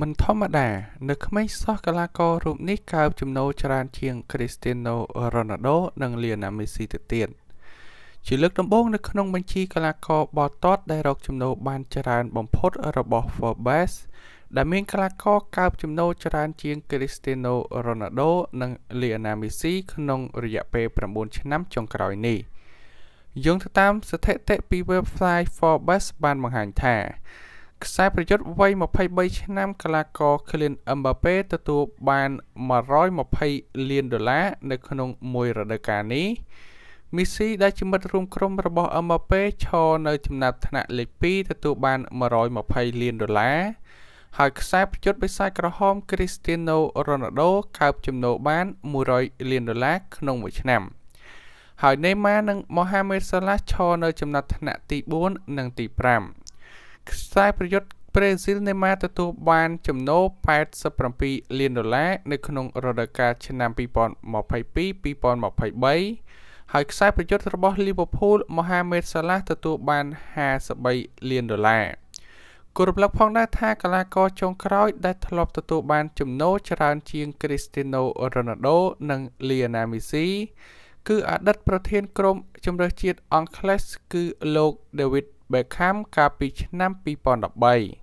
មិនធម្មតានៅក្មេងសោះកីឡាកររូបនេះកើបចំណូលច្រើនជាង Cristiano Ronaldo និង Lionel Messi ទៅទៀតជាលើកដំបូងនៅក្នុង បញ្ជីកីឡាករបោះតតដែលរកចំណូលបានច្រើនបំផុតរបស់ Forbes ដែលមានកីឡាករកើបចំណូលច្រើនជាង Cristiano Ronaldo និង Lionel Messi ក្នុងរយៈពេល9ឆ្នាំចុងក្រោយនេះយោងទៅតាមស្ថិតិពី website Forbes បានបង្ហាញថាខ្សែប្រយុទ្ធវ័យ23ឆ្នាំកីឡាករ Kylian Mbappe ទទួលបាន120លានដុល្លារនៅក្នុងមួយរដូវកាលនេះមីស៊ីដែលជាមិត្តរួម ក្រុមរបស់ Mbappe ឈរនៅ ចំណាត់ថ្នាក់លេខ2ទទួលបាន120លានដុល្លារហើយខ្សែប្រយុទ្ធបិសាចក្រហម Cristiano Ronaldo កើបចំណូលបាន100លានដុល្លារក្នុងមួយឆ្នាំហើយ Neymar និង Mohamed Salah ឈរនៅចំណាត់ថ្នាក់ទី4និងទី5ខ្សែប្រយុទ្ធប្រេស៊ីលនេម៉ាទទួលបានចំណូល87លានដុល្លារនៅក្នុងរដូវកាលឆ្នាំ2022-2023ហើយខ្សែប្រយុទ្ធរបស់លីវើពូលមហាមេត សាឡាទទួលបាន53លានដុល្លារគោរពលឹកផងដែរថាកីឡាករចុងក្រោយដែលធ្លាប់ទទួលបានចំណូលច្រើនជាង Cristiano Ronaldo និង Lionel Messi គឺអតីតប្រធានក្រុមជម្រើសជាតិអង់គ្លេសគឺលោក David Beckham កាលពីឆ្នាំ2013